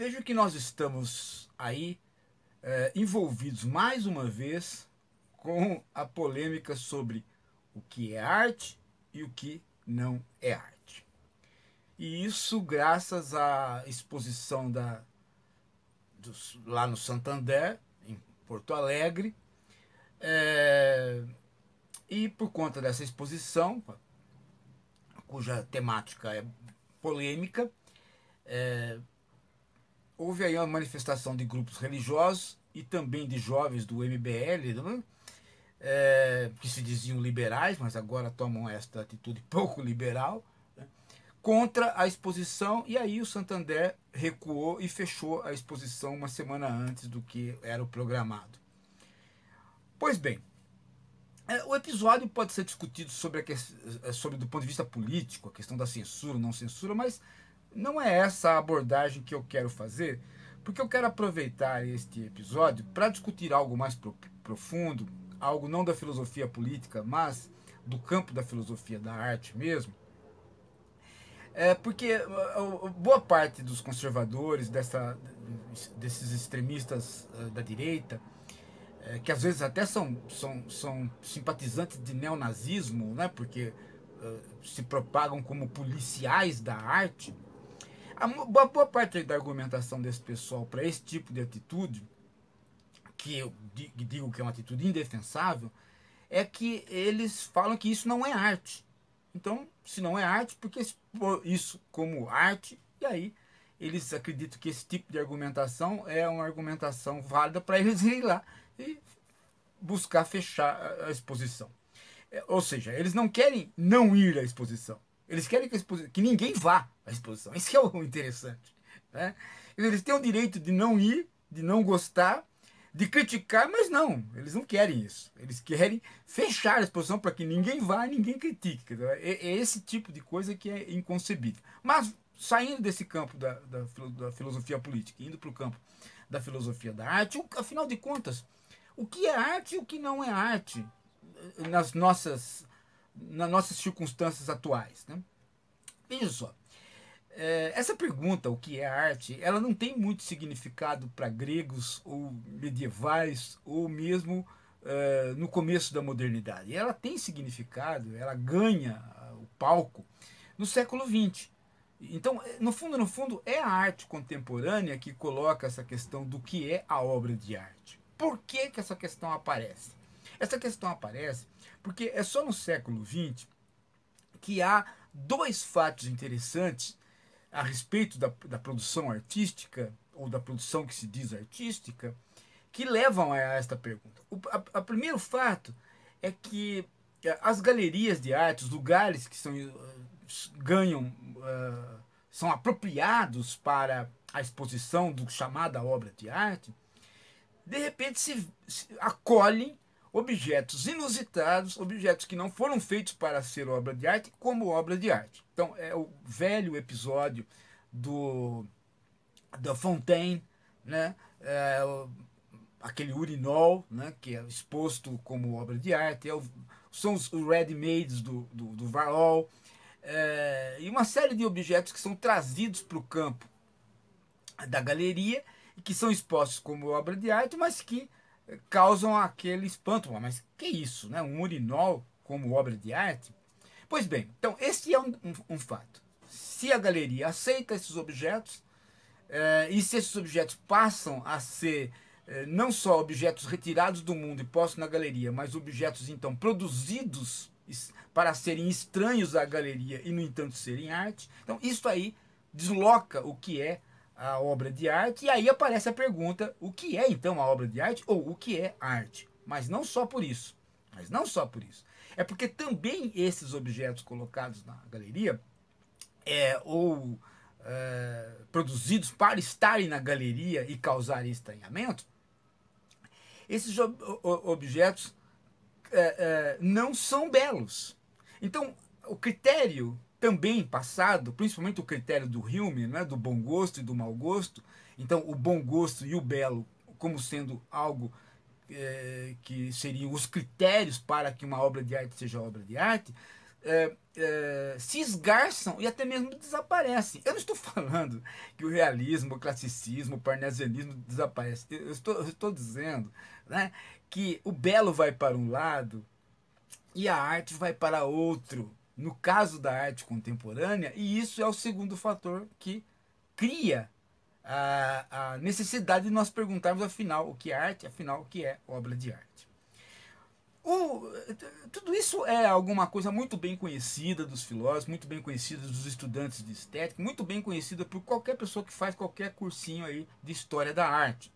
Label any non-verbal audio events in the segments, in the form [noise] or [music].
Vejo que nós estamos aí é, envolvidos mais uma vez com a polêmica sobre o que é arte e o que não é arte. E isso graças à exposição da, dos, lá no Santander, em Porto Alegre. É, e por conta dessa exposição, cuja temática é polêmica, é, houve aí uma manifestação de grupos religiosos e também de jovens do MBL, né? é, que se diziam liberais, mas agora tomam esta atitude [laughs] pouco liberal, né, contra a exposição. E aí o Santander recuou e fechou a exposição uma semana antes do que era o programado. Pois bem, é, o episódio pode ser discutido sobre, a que, é, sobre do ponto de vista político, a questão da censura não censura, mas não é essa a abordagem que eu quero fazer, porque eu quero aproveitar este episódio para discutir algo mais pro profundo, algo não da filosofia política, mas do campo da filosofia da arte mesmo. É porque uh, uh, boa parte dos conservadores, dessa, desses extremistas uh, da direita, é, que às vezes até são, são, são simpatizantes de neonazismo, né? porque uh, se propagam como policiais da arte, a boa parte da argumentação desse pessoal para esse tipo de atitude, que eu digo que é uma atitude indefensável, é que eles falam que isso não é arte. Então, se não é arte, por que expor isso como arte? E aí, eles acreditam que esse tipo de argumentação é uma argumentação válida para eles [laughs] ir lá e buscar fechar a exposição. É, ou seja, eles não querem não ir à exposição. Eles querem que, exposição, que ninguém vá à exposição. Isso é o interessante. Né? Eles têm o direito de não ir, de não gostar, de criticar, mas não, eles não querem isso. Eles querem fechar a exposição para que ninguém vá e ninguém critique. Né? É, é, esse tipo de coisa que é inconcebível. Mas saindo desse campo da, da, da filosofia política, indo para o campo da filosofia da arte, afinal de contas, o que é arte e o que não é arte eh, nas nossas nas nossas circunstâncias atuais. Né? Veja só, é, essa pergunta, o que é arte, ela não tem muito significado para gregos ou medievais ou mesmo é, no começo da modernidade. Ela tem significado, ela ganha o palco no século XX. Então, é, no fundo, no fundo, é a arte contemporânea que coloca essa questão do que é a obra de arte. Por que, que essa questão aparece? Essa questão aparece porque é só no século XX que há dois fatos interessantes a respeito da, da produção artística, ou da produção que se diz artística, que levam a esta pergunta. O a, a primeiro fato é que eh, as galerias de arte, os lugares que são, eh, ganham, uh, são apropriados para a exposição do chamada obra de arte, de repente se, se acolhem objetos inusitados, objetos que não foram feitos para ser obra de arte, como obra de arte. Então, é o velho episódio do da Fontaine, né? É, aquele urinol, né? que é exposto como obra de arte, é o, são os ready-mades do, do, do Varol, é, e uma série de objetos que são trazidos para o campo da galeria e que são expostos como obra de arte, mas que causam aquele espanto. Mas que isso, né? Um urinol como obra de arte? Pois bem, então esse é um, um, um fato. Se a galeria aceita esses objetos, eh, e se esses objetos passam a ser eh, não só objetos retirados do mundo e postos na galeria, mas objetos então produzidos para serem estranhos à galeria e, no entanto, serem arte, então isso aí desloca o que é a obra de arte. E aí aparece a pergunta: o que é então a obra de arte ou o que é arte? Mas não só por isso. Mas não só por isso. É porque também esses objetos colocados na galeria é, ou é, produzidos para estarem na galeria e causarem estranhamento, esses ob objetos é, é, não são belos. Então, o critério também passado, principalmente o critério do Hume, né, do bom gosto e do mau gosto, então o bom gosto e o belo como sendo algo é, que seriam os critérios para que uma obra de arte seja obra de arte, é, é, se esgarçam e até mesmo desaparecem. Eu não estou [laughs] falando que o realismo, o classicismo, o parnasianismo desaparecem. Eu estou, eu estou dizendo né, que o belo vai para um lado e a arte vai para outro no caso da arte contemporânea, e isso é o segundo fator que cria a, a necessidade de nós perguntarmos afinal o que é arte, afinal o que é obra de arte. O, tudo isso é alguma coisa muito bem conhecida dos filósofos, muito bem conhecida dos estudantes de estética, muito bem conhecida por qualquer pessoa que faz qualquer cursinho aí de história da arte.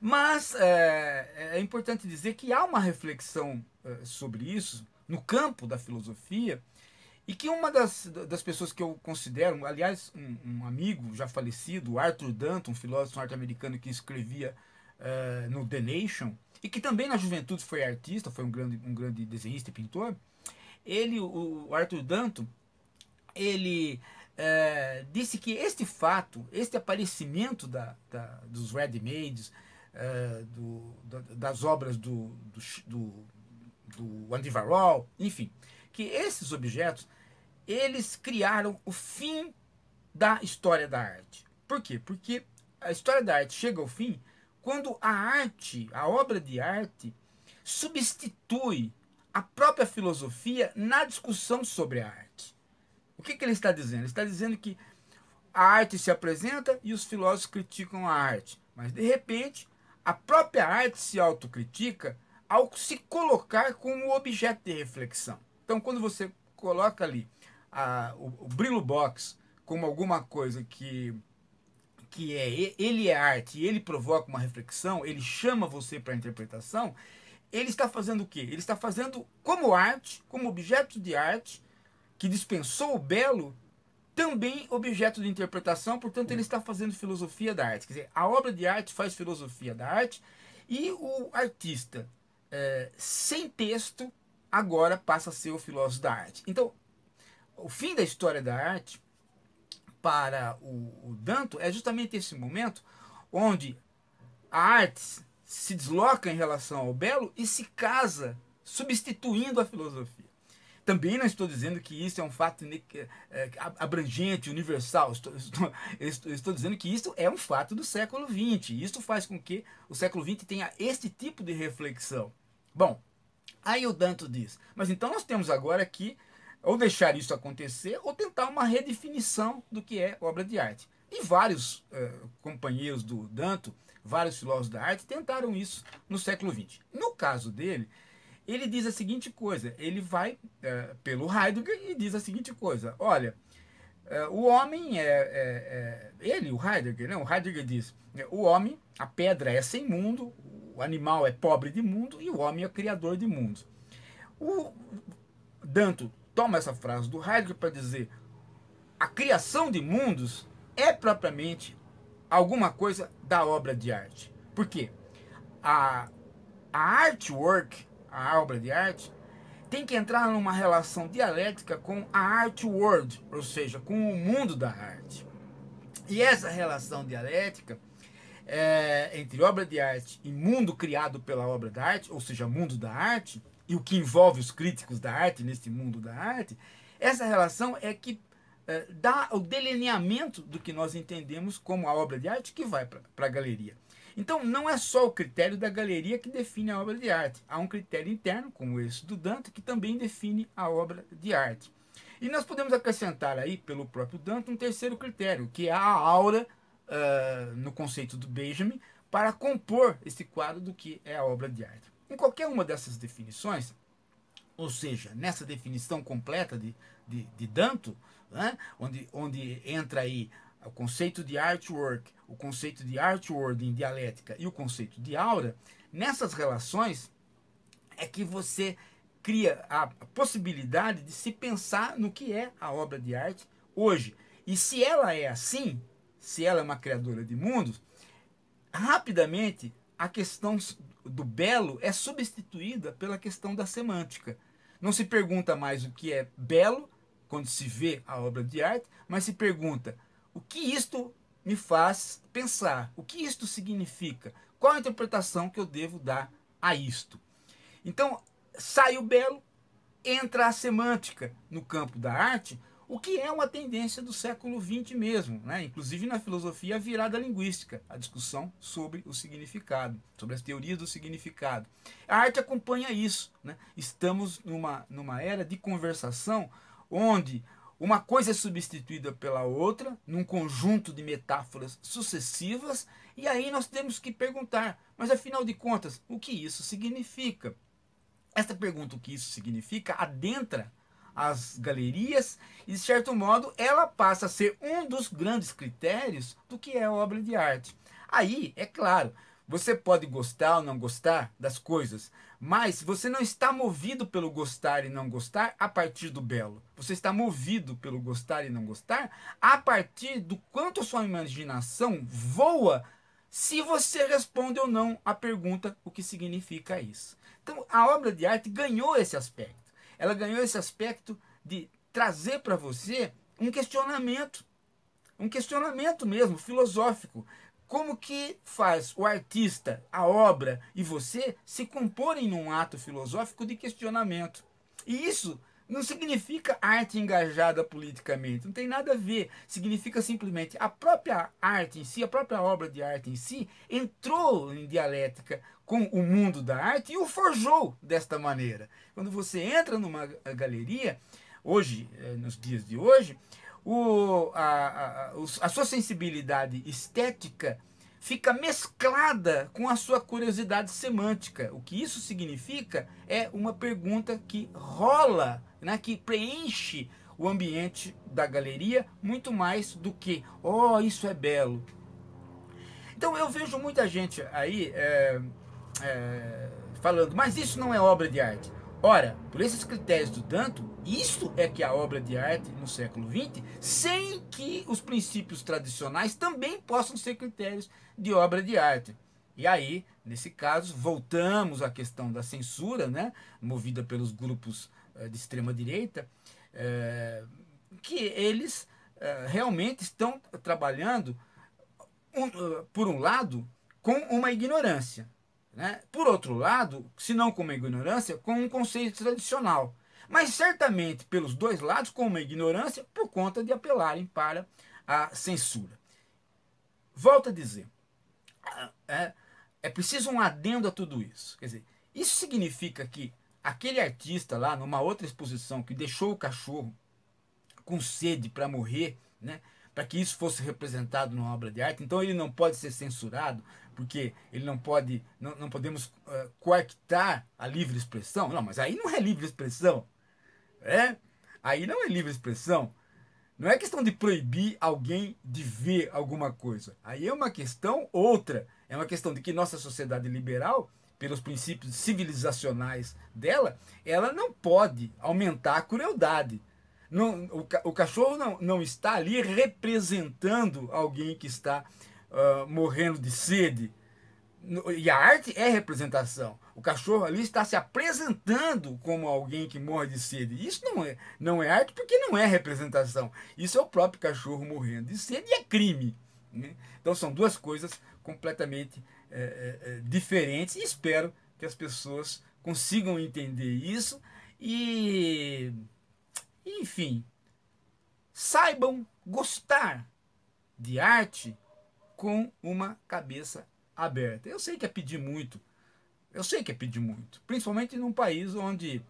Mas é, é, é importante dizer que há uma reflexão é, sobre isso no campo da filosofia e que uma das, das pessoas que eu considero, aliás, um, um amigo já falecido, Arthur Danton, um filósofo norte-americano que escrevia é, no The Nation, e que também na juventude foi artista, foi um grande, um grande desenhista e pintor, ele, o, Arthur Danton, ele disse que este fato, este aparecimento da, da dos Red Maids, é, do, das obras do, do, do Andy Warhol, enfim, que esses objetos eles criaram o fim da história da arte. Por quê? Porque a história da arte chega ao fim quando a arte, a obra de arte, substitui a própria filosofia na discussão sobre a arte. O que, que ele está dizendo? Ele está dizendo que a arte se apresenta e os filósofos criticam a arte. Mas, de repente, a própria arte se autocritica ao se colocar como objeto de reflexão. Então, quando você coloca ali a, o, o Brillo Box como alguma coisa que que é ele é arte, ele provoca uma reflexão, ele chama você para a interpretação, ele está fazendo o quê? Ele está fazendo como arte, como objeto de arte que dispensou o belo também objeto de interpretação, portanto, ele está fazendo filosofia da arte. Quer dizer, a obra de arte faz filosofia da arte e o artista é, sem texto agora passa a ser o filósofo da arte. Então, o fim da história da arte para o, o Danto é justamente esse momento onde a arte se desloca em relação ao belo e se casa substituindo a filosofia. Também não estou dizendo que isso é um fato é, abrangente, universal. Estou, estou, estou, dizendo que isso é um fato do século XX. Isso faz com que o século XX tenha este tipo de reflexão. Bom, aí o Danto diz, mas então nós temos agora que ou deixar isso acontecer ou tentar uma redefinição do que é obra de arte. E vários é, companheiros do Danto, vários filósofos da arte, tentaram isso no século XX. No caso dele, ele diz a seguinte coisa: ele vai é, pelo Heidegger e diz a seguinte coisa: olha, é, o homem é, é, é Ele, o Heidegger, não, o Heidegger diz: é, o homem, a pedra é sem mundo, o animal é pobre de mundo e o homem é criador de mundo. O Danto toma essa frase do Heidegger para dizer: a criação de mundos é propriamente alguma coisa da obra de arte. Por quê? A, a artwork a obra de arte, tem que entrar numa relação dialética com a art world, ou seja, com o mundo da arte. E essa relação dialética é, entre obra de arte e mundo criado pela obra da arte, ou seja, mundo da arte, e o que envolve os críticos da arte neste mundo da arte, essa relação é que é, dá o delineamento do que nós entendemos como a obra de arte que vai para a galeria. Então, não é só o critério da galeria que define a obra de arte. Há um critério interno, como esse do Dante, que também define a obra de arte. E nós podemos acrescentar aí, pelo próprio Dante, um terceiro critério, que é a aura, uh, no conceito do Benjamin, para compor esse quadro do que é a obra de arte. Em qualquer uma dessas definições, ou seja, nessa definição completa de, de, de Danto, né, onde, onde entra aí é o conceito de artwork, o conceito de artwork em dialética e o conceito de aura, nessas relações é que você cria a possibilidade de se pensar no que é a obra de arte hoje. E se ela é assim, se ela é uma criadora de mundos, rapidamente a questão do belo é substituída pela questão da semântica. Não se pergunta mais o que é belo quando se vê a obra de arte, mas se pergunta o que isto me faz pensar? O que isto significa? Qual a interpretação que eu devo dar a isto? Então, sai o belo, entra a semântica no campo da arte, o que é uma tendência do século XX mesmo, né? inclusive na filosofia a virada linguística, a discussão sobre o significado, sobre as teorias do significado. A arte acompanha isso. Né? Estamos numa, numa era de conversação onde uma coisa é substituída pela outra, num conjunto de metáforas sucessivas, e aí nós temos que perguntar, mas afinal de contas, o que isso significa? Esta pergunta, o que isso significa, adentra as galerias e, de certo modo, ela passa a ser um dos grandes critérios do que é obra de arte. Aí, é claro, você pode gostar ou não gostar das coisas, mas você não está movido pelo gostar e não gostar a partir do belo. Você está movido pelo gostar e não gostar a partir do quanto sua imaginação voa se você responde ou não à pergunta o que significa isso. Então, a obra de arte ganhou esse aspecto. Ela ganhou esse aspecto de trazer para você um questionamento, um questionamento mesmo filosófico como que faz o artista, a obra e você se comporem num ato filosófico de questionamento? E isso não significa arte engajada politicamente, não tem nada a ver. Significa simplesmente a própria arte em si, a própria obra de arte em si, entrou em dialética com o mundo da arte e o forjou desta maneira. Quando você entra numa galeria, hoje, eh, nos dias de hoje, o, a, a, a sua sensibilidade estética fica mesclada com a sua curiosidade semântica. O que isso significa é uma pergunta que rola, né, que preenche o ambiente da galeria muito mais do que, oh, isso é belo. Então eu vejo muita gente aí é, é, falando, mas isso não é obra de arte. Ora, por esses critérios do tanto, isso é que a obra de arte no século XX, sem que os princípios tradicionais também possam ser critérios de obra de arte. E aí, nesse caso, voltamos à questão da censura, né, movida pelos grupos eh, de extrema direita, é, que eles é, realmente estão trabalhando, um, por um lado, com uma ignorância. Né? Por outro lado, se não com uma ignorância, com um conceito tradicional, mas certamente pelos dois lados com uma ignorância por conta de apelarem para a censura. Volto a dizer, é, é preciso um adendo a tudo isso. Quer dizer, isso significa que aquele artista lá numa outra exposição que deixou o cachorro com sede para morrer, né? Para que isso fosse representado numa obra de arte, então ele não pode ser censurado, porque ele não pode, não, não podemos uh, a livre expressão. Não, mas aí não é livre expressão. É? Aí não é livre expressão. Não é questão de proibir alguém de ver alguma coisa. Aí é uma questão outra. É uma questão de que nossa sociedade liberal, pelos princípios civilizacionais dela, ela não pode aumentar a crueldade. Não, o, o cachorro não, não está ali representando alguém que está ah, morrendo de sede. E a arte é representação. O cachorro ali está se apresentando como alguém que morre de sede. Isso não é, não é arte porque não é representação. Isso é o próprio cachorro morrendo de sede e é crime. Né? Então são duas coisas completamente é, é, diferentes e espero que as pessoas consigam entender isso e, enfim, saibam gostar de arte com uma cabeça aberta. Eu sei que é pedir muito, eu sei que é pedir muito, principalmente num país onde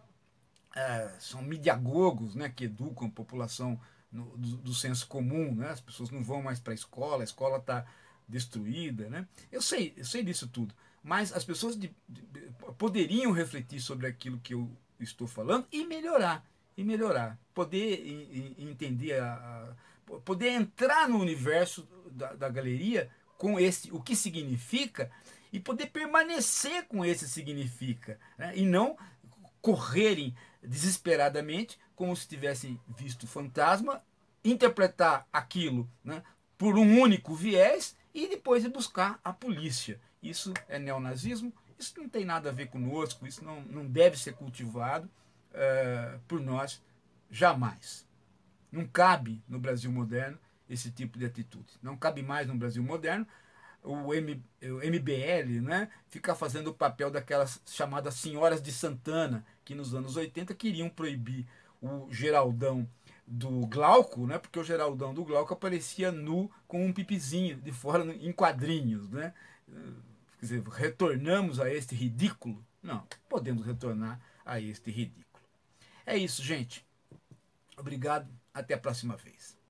é, são midiagogos né, que educam a população no, do, do, senso comum, né? as pessoas não vão mais para a escola, a escola está destruída. Né? Eu sei, eu sei disso tudo, mas as pessoas de, de, poderiam refletir sobre aquilo que eu estou falando e melhorar, e melhorar, poder e, e entender a, a poder entrar no universo da, da galeria com esse o que significa e poder permanecer com esse significa né? e não correrem desesperadamente como se tivessem visto fantasma interpretar aquilo né, por um único viés e depois ir buscar a polícia isso é neonazismo isso não tem nada a ver conosco isso não, não deve ser cultivado uh, por nós jamais não cabe no Brasil moderno esse tipo de atitude. Não cabe mais no Brasil moderno o, M, o MBL né, ficar fazendo o papel daquelas chamadas senhoras de Santana, que nos anos 80 queriam proibir o Geraldão do Glauco, né, porque o Geraldão do Glauco aparecia nu com um pipizinho de fora em quadrinhos. Né? Quer dizer, retornamos a este ridículo? Não, podemos retornar a este ridículo. É isso, gente. Obrigado até a próxima vez.